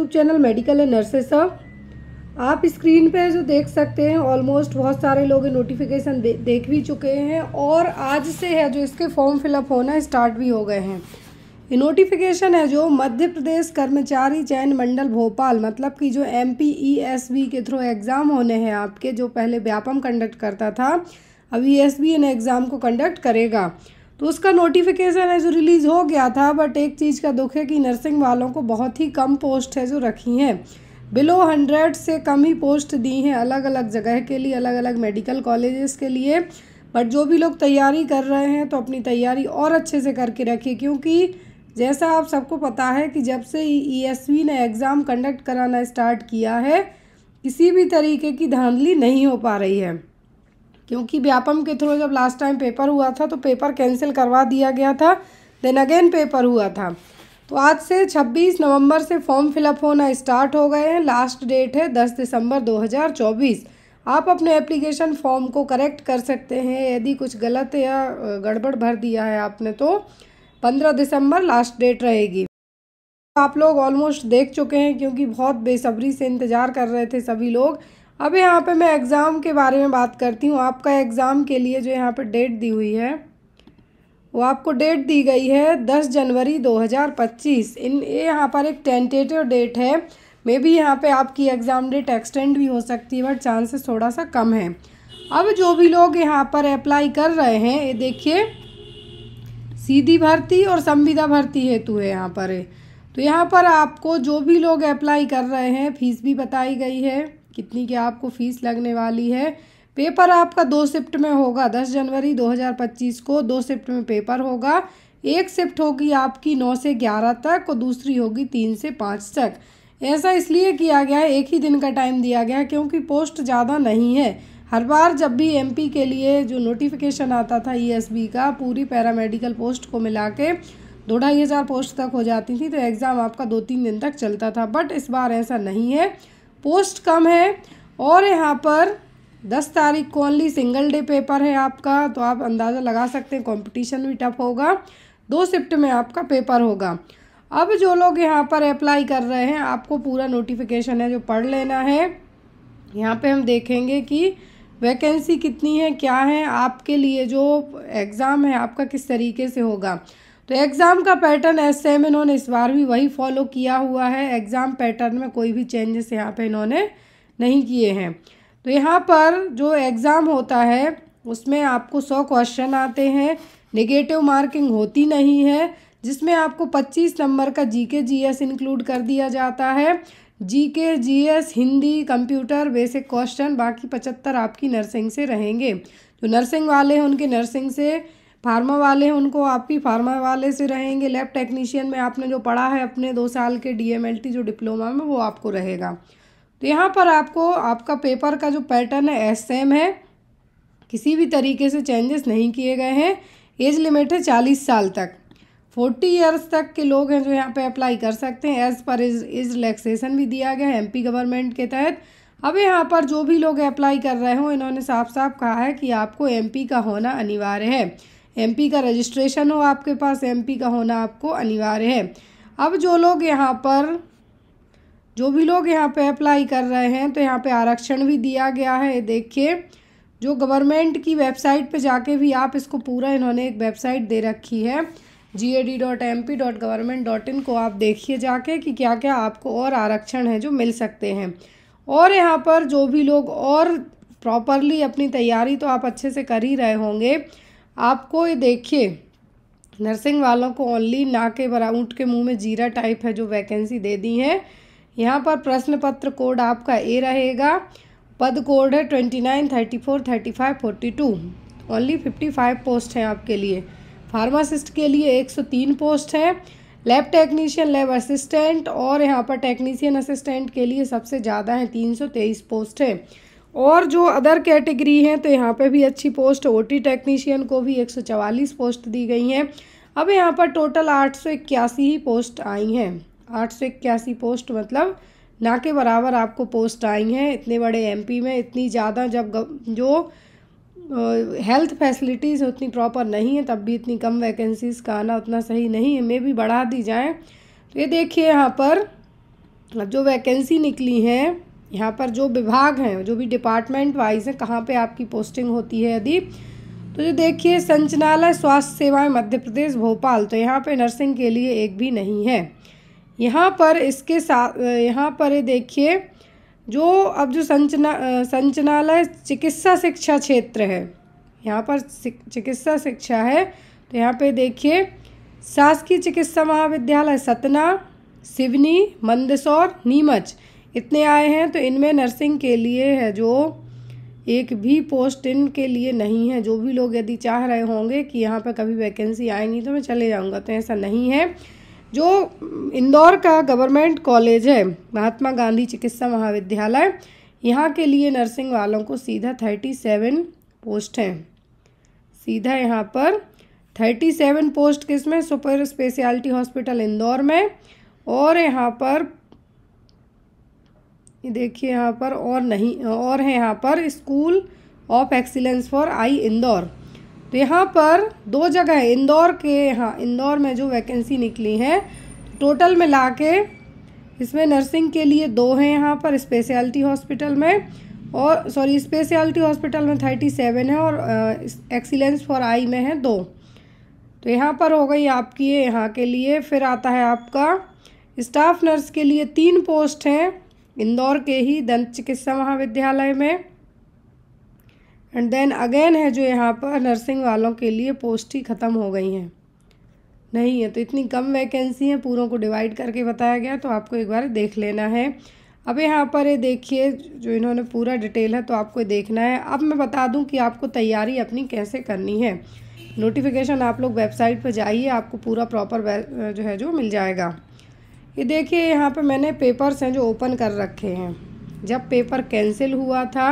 YouTube channel medical and nurses of आप screen पे जो देख सकते हैं ऑलमोस्ट बहुत सारे लोग नोटिफिकेशन दे, देख भी चुके हैं और आज से है जो इसके फॉर्म फिलअप होना स्टार्ट भी हो गए हैं ये नोटिफिकेशन है जो मध्य प्रदेश कर्मचारी चयन मंडल भोपाल मतलब कि जो एम पी e के थ्रू एग्ज़ाम होने हैं आपके जो पहले व्यापम कंडक्ट करता था अब ई एस बी इन एग्ज़ाम को कंडक्ट करेगा तो उसका नोटिफिकेशन है जो रिलीज़ हो गया था बट एक चीज़ का दुख है कि नर्सिंग वालों को बहुत ही कम पोस्ट है जो रखी हैं बिलो हंड्रेड से कम ही पोस्ट दी हैं अलग अलग जगह के लिए अलग अलग मेडिकल कॉलेजेस के लिए बट जो भी लोग तैयारी कर रहे हैं तो अपनी तैयारी और अच्छे से करके रखिए क्योंकि जैसा आप सबको पता है कि जब से ई e ने एग्ज़ाम कंडक्ट कराना स्टार्ट किया है किसी भी तरीके की धांधली नहीं हो पा रही है क्योंकि व्यापम के थ्रू जब लास्ट टाइम पेपर हुआ था तो पेपर कैंसिल करवा दिया गया था देन अगेन पेपर हुआ था तो आज से 26 नवंबर से फॉर्म फिलअप होना स्टार्ट हो गए हैं लास्ट डेट है 10 दिसंबर 2024 आप अपने एप्लीकेशन फॉर्म को करेक्ट कर सकते हैं यदि कुछ गलत या गड़बड़ भर दिया है आपने तो 15 दिसंबर लास्ट डेट रहेगी आप लोग ऑलमोस्ट देख चुके हैं क्योंकि बहुत बेसब्री से इंतज़ार कर रहे थे सभी लोग अब यहाँ पे मैं एग्ज़ाम के बारे में बात करती हूँ आपका एग्ज़ाम के लिए जो यहाँ पे डेट दी हुई है वो आपको डेट दी गई है दस जनवरी दो हज़ार पच्चीस इन ये यहाँ पर एक टेंटेटिव डेट है मे बी यहाँ पे आपकी एग्ज़ाम डेट एक्सटेंड भी हो सकती है बट चांसेस थोड़ा सा कम है अब जो भी लोग यहाँ पर अप्लाई कर रहे हैं ये देखिए सीधी भर्ती और संविदा भर्ती हेतु है यहाँ पर तो यहाँ पर आपको जो भी लोग अप्लाई कर रहे हैं फीस भी बताई गई है कितनी क्या आपको फ़ीस लगने वाली है पेपर आपका दो शिफ्ट में होगा दस जनवरी दो हज़ार पच्चीस को दो शिफ्ट में पेपर होगा एक शिफ्ट होगी आपकी नौ से ग्यारह तक और दूसरी होगी तीन से पाँच तक ऐसा इसलिए किया गया है एक ही दिन का टाइम दिया गया है क्योंकि पोस्ट ज़्यादा नहीं है हर बार जब भी एमपी के लिए जो नोटिफिकेशन आता था ईएसबी e का पूरी पैरामेडिकल पोस्ट को मिला के दो ढाई हज़ार पोस्ट तक हो जाती थी तो एग्ज़ाम आपका दो तीन दिन तक चलता था बट इस बार ऐसा नहीं है पोस्ट कम है और यहाँ पर दस तारीख को ओनली सिंगल डे पेपर है आपका तो आप अंदाज़ा लगा सकते हैं कंपटीशन भी टफ होगा दो शिफ्ट में आपका पेपर होगा अब जो लोग यहाँ पर अप्लाई कर रहे हैं आपको पूरा नोटिफिकेशन है जो पढ़ लेना है यहाँ पे हम देखेंगे कि वैकेंसी कितनी है क्या है आपके लिए जो एग्ज़ाम है आपका किस तरीके से होगा तो एग्ज़ाम का पैटर्न एस सेम इन्होंने इस बार भी वही फॉलो किया हुआ है एग्ज़ाम पैटर्न में कोई भी चेंजेस यहाँ पे इन्होंने नहीं किए हैं तो यहाँ पर जो एग्ज़ाम होता है उसमें आपको सौ क्वेश्चन आते हैं निगेटिव मार्किंग होती नहीं है जिसमें आपको पच्चीस नंबर का जी के जी एस इंक्लूड कर दिया जाता है G K G S Hindi computer basic question बाकी पचहत्तर आपकी नर्सिंग से रहेंगे जो नर्सिंग वाले हैं उनके नर्सिंग से फार्मा वाले हैं उनको आपकी फार्मा वाले से रहेंगे लैब टेक्नीशियन में आपने जो पढ़ा है अपने दो साल के डीएमएलटी जो डिप्लोमा में वो आपको रहेगा तो यहाँ पर आपको आपका पेपर का जो पैटर्न है एस सेम है किसी भी तरीके से चेंजेस नहीं किए गए हैं एज लिमिट है चालीस साल तक फोर्टी ईयर्स तक के लोग हैं जो यहाँ पे अप्लाई कर सकते हैं as per is is relaxation भी दिया गया है एमपी गवर्नमेंट के तहत अब यहाँ पर जो भी लोग अप्लाई कर रहे हों इन्होंने साफ साफ कहा है कि आपको एमपी का होना अनिवार्य है एमपी का रजिस्ट्रेशन हो आपके पास एमपी का होना आपको अनिवार्य है अब जो लोग यहाँ पर जो भी लोग यहाँ पे अप्लाई कर रहे हैं तो यहाँ पे आरक्षण भी दिया गया है देखिए जो गवर्नमेंट की वेबसाइट पे जाके भी आप इसको पूरा इन्होंने एक वेबसाइट दे रखी है G A D dot M P dot government dot in को आप देखिए जाके कि क्या क्या आपको और आरक्षण है जो मिल सकते हैं और यहाँ पर जो भी लोग और प्रॉपरली अपनी तैयारी तो आप अच्छे से कर ही रहे होंगे आपको ये देखिए नर्सिंग वालों को ओनली ना के बरा ऊँट के मुंह में जीरा टाइप है जो वैकेंसी दे दी है यहाँ पर प्रश्न पत्र कोड आपका ए रहेगा पद कोड है twenty nine thirty four thirty five forty two only fifty five post हैं आपके लिए फार्मासिस्ट के लिए एक सौ तीन पोस्ट हैं लैब टेक्नीशियन लैब असिस्टेंट और यहाँ पर टेक्नीशियन असिस्टेंट के लिए सबसे ज़्यादा हैं तीन सौ तेईस पोस्ट हैं और जो अदर कैटेगरी हैं तो यहाँ पे भी अच्छी पोस्ट टी टेक्नीशियन को भी 144 पोस्ट दी गई हैं अब यहाँ पर टोटल आठ ही पोस्ट आई हैं आठ पोस्ट मतलब ना के बराबर आपको पोस्ट आई हैं इतने बड़े एमपी में इतनी ज़्यादा जब जो हेल्थ फैसिलिटीज़ उतनी प्रॉपर नहीं है तब भी इतनी कम वैकेंसीज़ का आना उतना सही नहीं है मे भी बढ़ा दी जाए तो ये देखिए यहाँ पर जो वैकेंसी निकली हैं यहाँ पर जो विभाग हैं जो भी डिपार्टमेंट वाइज है कहाँ पे आपकी पोस्टिंग होती है यदि तो ये देखिए संचनालय स्वास्थ्य सेवाएं मध्य प्रदेश भोपाल तो यहाँ पे नर्सिंग के लिए एक भी नहीं है यहाँ पर इसके साथ यहाँ पर ये देखिए जो अब जो संचना संचनालय चिकित्सा शिक्षा क्षेत्र है यहाँ पर चिकित्सा शिक्षा है तो यहाँ पर देखिए शासकीय चिकित्सा महाविद्यालय सतना सिवनी मंदसौर नीमच इतने आए हैं तो इनमें नर्सिंग के लिए है जो एक भी पोस्ट इन के लिए नहीं है जो भी लोग यदि चाह रहे होंगे कि यहाँ पर कभी वैकेंसी आएंगी तो मैं चले जाऊँगा तो ऐसा नहीं है जो इंदौर का गवर्नमेंट कॉलेज है महात्मा गांधी चिकित्सा महाविद्यालय यहाँ के लिए नर्सिंग वालों को सीधा थर्टी सेवन पोस्ट हैं सीधा यहाँ पर थर्टी सेवन पोस्ट किस में सुपर स्पेशलिटी हॉस्पिटल इंदौर में और यहाँ पर ये देखिए यहाँ पर और नहीं और है यहाँ पर school of excellence for eye Indore तो यहाँ पर दो जगह इंदौर के यहाँ इंदौर में जो वैकेंसी निकली है टोटल में ला के इसमें नर्सिंग के लिए दो हैं यहाँ पर स्पेशलिटी हॉस्पिटल में और सॉरी स्पेशलिटी हॉस्पिटल में थर्टी सेवन है और एक्सीलेंस फॉर आई में है दो तो यहाँ पर हो गई आपकी यहाँ के लिए फिर आता है आपका स्टाफ नर्स के लिए तीन पोस्ट हैं इंदौर के ही दंत चिकित्सा महाविद्यालय में एंड देन अगेन है जो यहाँ पर नर्सिंग वालों के लिए पोस्ट ही ख़त्म हो गई हैं नहीं है तो इतनी कम वैकेंसी है पूरों को डिवाइड करके बताया गया तो आपको एक बार देख लेना है अब यहाँ पर ये देखिए जो इन्होंने पूरा डिटेल है तो आपको देखना है अब मैं बता दूँ कि आपको तैयारी अपनी कैसे करनी है नोटिफिकेशन आप लोग वेबसाइट पर जाइए आपको पूरा प्रॉपर जो है जो मिल जाएगा ये देखिए यहाँ पे मैंने पेपर्स हैं जो ओपन कर रखे हैं जब पेपर कैंसिल हुआ था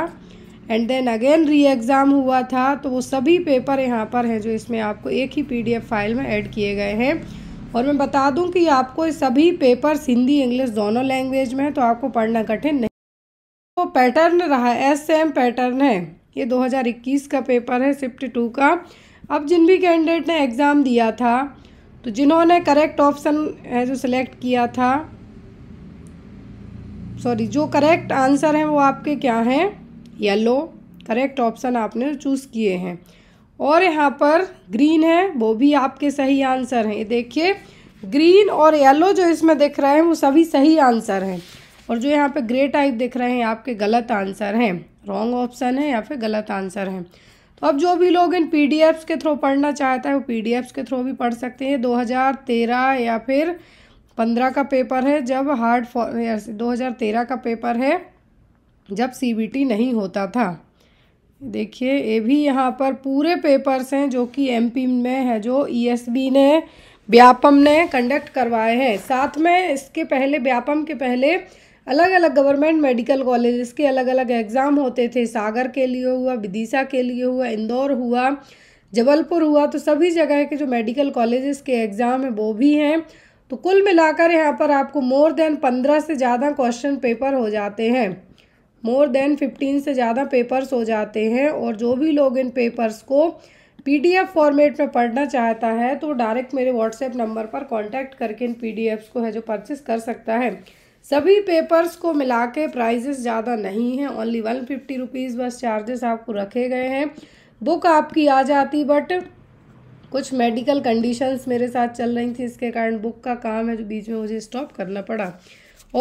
and then again re exam हुआ था तो वो सभी पेपर यहाँ पर हैं जो इसमें आपको एक ही पीडीएफ फाइल में ऐड किए गए हैं और मैं बता दूं कि आपको सभी पेपर्स हिंदी इंग्लिश दोनों लैंग्वेज में हैं तो आपको पढ़ना कठिन नहीं तो पैटर्न रहा है एम पैटर्न है ये 2021 का पेपर है शिफ्ट टू का अब जिन भी कैंडिडेट ने एग्ज़ाम दिया था तो जिन्होंने करेक्ट ऑप्शन है जो सिलेक्ट किया था सॉरी जो करेक्ट आंसर हैं वो आपके क्या हैं येलो करेक्ट ऑप्शन आपने चूज़ किए हैं और यहाँ पर ग्रीन है वो भी आपके सही आंसर हैं ये देखिए ग्रीन और येलो जो इसमें दिख रहे हैं वो सभी सही आंसर हैं और जो यहाँ पे ग्रे टाइप दिख रहे हैं आपके गलत आंसर हैं रॉन्ग ऑप्शन है या फिर गलत आंसर हैं तो अब जो भी लोग इन पी के थ्रू पढ़ना चाहता है वो पी के थ्रू भी पढ़ सकते हैं 2013 या फिर 15 का पेपर है जब हार्ड दो हज़ार तेरह का पेपर है जब सी नहीं होता था देखिए ये भी यहाँ पर पूरे पेपर्स हैं जो कि एम में है जो ई e ने व्यापम ने कंडक्ट करवाए हैं साथ में इसके पहले व्यापम के पहले अलग अलग गवर्नमेंट मेडिकल कॉलेज के अलग अलग एग्ज़ाम होते थे सागर के लिए हुआ विदिशा के लिए हुआ इंदौर हुआ जबलपुर हुआ तो सभी जगह के जो मेडिकल कॉलेजेस के एग्ज़ाम हैं वो भी हैं तो कुल मिलाकर यहाँ पर आपको मोर देन पंद्रह से ज़्यादा क्वेश्चन पेपर हो जाते हैं मोर देन फिफ्टीन से ज़्यादा पेपर्स हो जाते हैं और जो भी लोग इन पेपर्स को पीडीएफ फॉर्मेट में पढ़ना चाहता है तो डायरेक्ट मेरे व्हाट्सएप नंबर पर कांटेक्ट करके इन पीडीएफ्स को है जो परचेस कर सकता है सभी पेपर्स को मिला के प्राइजेस ज़्यादा नहीं हैं ओनली वन फिफ्टी रुपीज़ बस चार्जेस आपको रखे गए हैं बुक आपकी आ जाती बट कुछ मेडिकल कंडीशंस मेरे साथ चल रही थी इसके कारण बुक का काम है जो बीच में मुझे स्टॉप करना पड़ा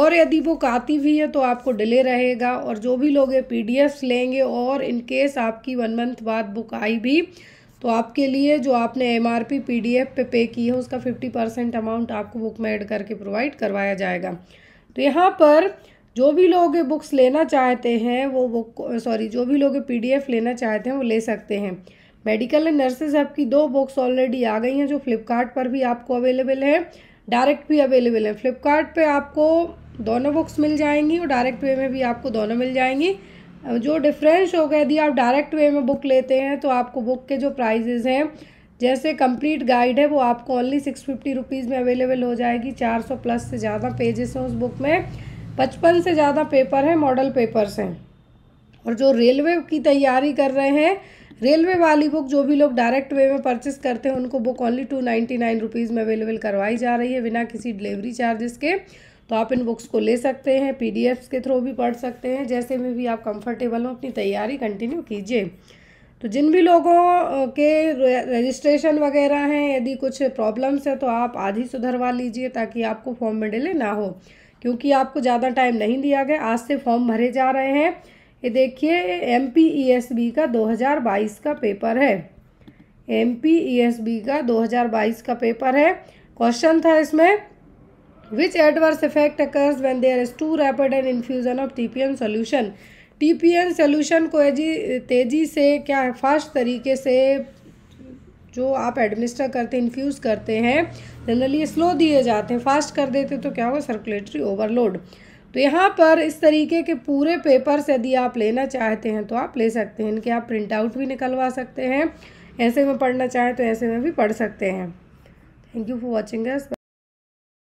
और यदि बुक आती भी है तो आपको डिले रहेगा और जो भी लोग ये पी लेंगे और इन केस आपकी वन मंथ बाद बुक आई भी तो आपके लिए जो आपने एम आर पी पे पे की है उसका फिफ्टी परसेंट अमाउंट आपको बुक में ऐड करके प्रोवाइड करवाया जाएगा तो यहाँ पर जो भी लोग बुक्स लेना चाहते हैं वो बुक सॉरी जो भी लोग पीडीएफ लेना चाहते हैं वो ले सकते हैं मेडिकल एंड नर्सेज हब की दो बुक्स ऑलरेडी आ गई हैं जो फ्लिपकार्ट पर भी आपको अवेलेबल है डायरेक्ट भी अवेलेबल है फ्लिपकार्ट पे आपको दोनों बुक्स मिल जाएंगी और डायरेक्ट वे में भी आपको दोनों मिल जाएंगी जो डिफरेंस होगा यदि आप डायरेक्ट वे में बुक लेते हैं तो आपको बुक के जो प्राइजेज़ हैं जैसे कंप्लीट गाइड है वो आपको ओनली सिक्स फिफ्टी रुपीज़ में अवेलेबल हो जाएगी चार सौ प्लस से ज़्यादा पेजेस हैं उस बुक में पचपन से ज़्यादा पेपर हैं मॉडल पेपर्स हैं और जो रेलवे की तैयारी कर रहे हैं रेलवे वाली बुक जो भी लोग डायरेक्ट वे में परचेस करते हैं उनको book only two ninety nine rupees में अवेलेबल करवाई जा रही है बिना किसी डिलीवरी चार्जेस के तो आप इन बुक्स को ले सकते हैं पी के थ्रू भी पढ़ सकते हैं जैसे में भी आप कंफर्टेबल हो अपनी तैयारी कंटिन्यू कीजिए तो जिन भी लोगों के रजिस्ट्रेशन वगैरह हैं यदि कुछ प्रॉब्लम्स हैं तो आप आज ही सुधरवा लीजिए ताकि आपको फॉर्म में डिले ना हो क्योंकि आपको ज़्यादा टाइम नहीं दिया गया आज से फॉर्म भरे जा रहे हैं ये देखिए एम पी e का 2022 का पेपर है एम पी e का 2022 का पेपर है क्वेश्चन था इसमें which adverse effect occurs when there is too rapid and infusion of TPM solution TPN solution को तेज़ी से क्या है फास्ट तरीके से जो आप एडमिनिस्टर करते हैं इन्फ्यूज़ करते हैं जनरली ये स्लो दिए जाते हैं फास्ट कर देते तो क्या होगा सर्कुलेटरी ओवरलोड तो यहाँ पर इस तरीके के पूरे पेपर्स यदि आप लेना चाहते हैं तो आप ले सकते हैं इनके आप प्रिंट आउट भी निकलवा सकते हैं ऐसे में पढ़ना चाहें तो ऐसे में भी पढ़ सकते हैं थैंक यू फॉर वॉचिंग